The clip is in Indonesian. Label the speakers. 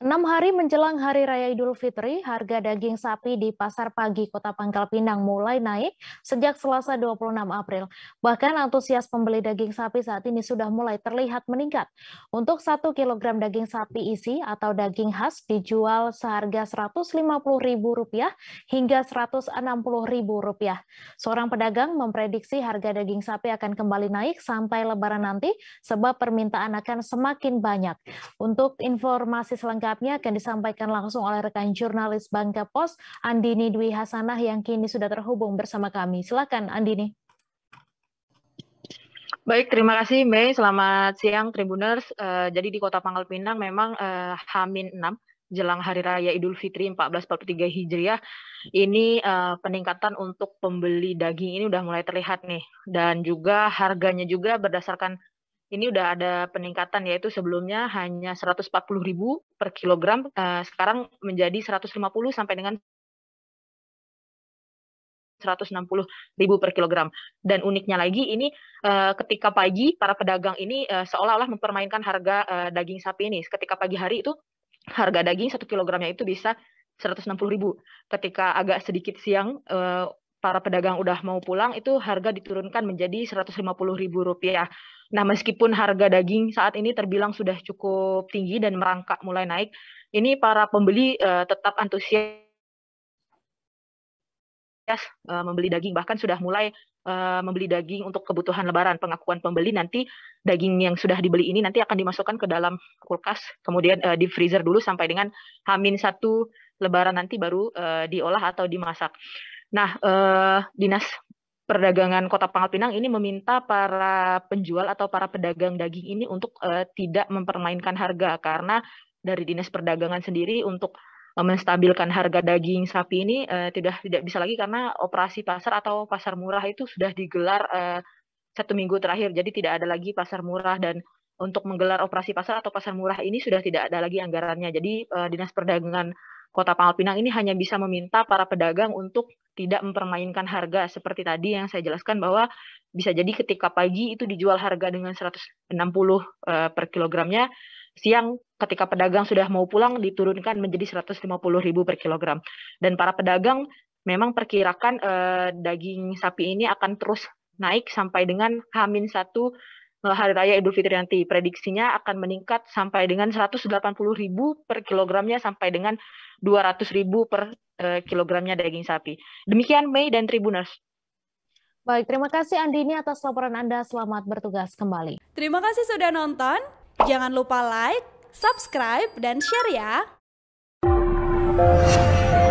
Speaker 1: Enam hari menjelang Hari Raya Idul Fitri, harga daging sapi di Pasar Pagi Kota Pangkal Pinang mulai naik sejak Selasa 26 April. Bahkan antusias pembeli daging sapi saat ini sudah mulai terlihat meningkat. Untuk 1 kg daging sapi isi atau daging khas dijual seharga Rp150.000 hingga Rp160.000. Seorang pedagang memprediksi harga daging sapi akan kembali naik sampai lebaran nanti sebab permintaan akan semakin banyak. Untuk informasi selengkapnya, selengkapnya akan disampaikan langsung oleh rekan jurnalis Bangka Pos, Andini Dwi Hasanah yang kini sudah terhubung bersama kami. Silakan Andini.
Speaker 2: Baik, terima kasih Mei. Selamat siang Tribuners. Uh, jadi di Kota Pangkal Pinang memang uh, Hamin 6 jelang Hari Raya Idul Fitri 1443 Hijriah ini uh, peningkatan untuk pembeli daging ini udah mulai terlihat nih dan juga harganya juga berdasarkan ini udah ada peningkatan yaitu sebelumnya hanya 140.000 per kilogram uh, sekarang menjadi 150 sampai dengan 160.000 per kilogram. Dan uniknya lagi ini uh, ketika pagi para pedagang ini uh, seolah-olah mempermainkan harga uh, daging sapi ini. Ketika pagi hari itu harga daging satu kilogramnya itu bisa 160.000. Ketika agak sedikit siang uh, para pedagang udah mau pulang itu harga diturunkan menjadi Rp150.000. Nah, meskipun harga daging saat ini terbilang sudah cukup tinggi dan merangkak mulai naik, ini para pembeli uh, tetap antusias uh, membeli daging bahkan sudah mulai uh, membeli daging untuk kebutuhan lebaran. Pengakuan pembeli nanti daging yang sudah dibeli ini nanti akan dimasukkan ke dalam kulkas, kemudian uh, di freezer dulu sampai dengan Hamin satu lebaran nanti baru uh, diolah atau dimasak. Nah, eh, dinas perdagangan Kota Pangkal Pinang ini meminta para penjual atau para pedagang daging ini untuk eh, tidak mempermainkan harga karena dari dinas perdagangan sendiri untuk eh, menstabilkan harga daging sapi ini eh, tidak tidak bisa lagi karena operasi pasar atau pasar murah itu sudah digelar eh, satu minggu terakhir jadi tidak ada lagi pasar murah dan untuk menggelar operasi pasar atau pasar murah ini sudah tidak ada lagi anggarannya jadi eh, dinas perdagangan Kota Pangkal Pinang ini hanya bisa meminta para pedagang untuk tidak mempermainkan harga seperti tadi yang saya jelaskan bahwa bisa jadi ketika pagi itu dijual harga dengan 160 eh, per kilogramnya, siang ketika pedagang sudah mau pulang diturunkan menjadi 150 ribu per kilogram. Dan para pedagang memang perkirakan uh, daging sapi ini akan terus naik sampai dengan Hamin 1 Eh, hari raya Idul Fitri nanti. Prediksinya akan meningkat sampai dengan 180.000 per kilogramnya sampai dengan 200.000 per eh, kilogramnya daging sapi. Demikian
Speaker 1: Mei dan Tribuners. Baik, terima kasih Andini atas laporan Anda. Selamat bertugas kembali. Terima kasih sudah nonton. Jangan lupa like, subscribe, dan share ya.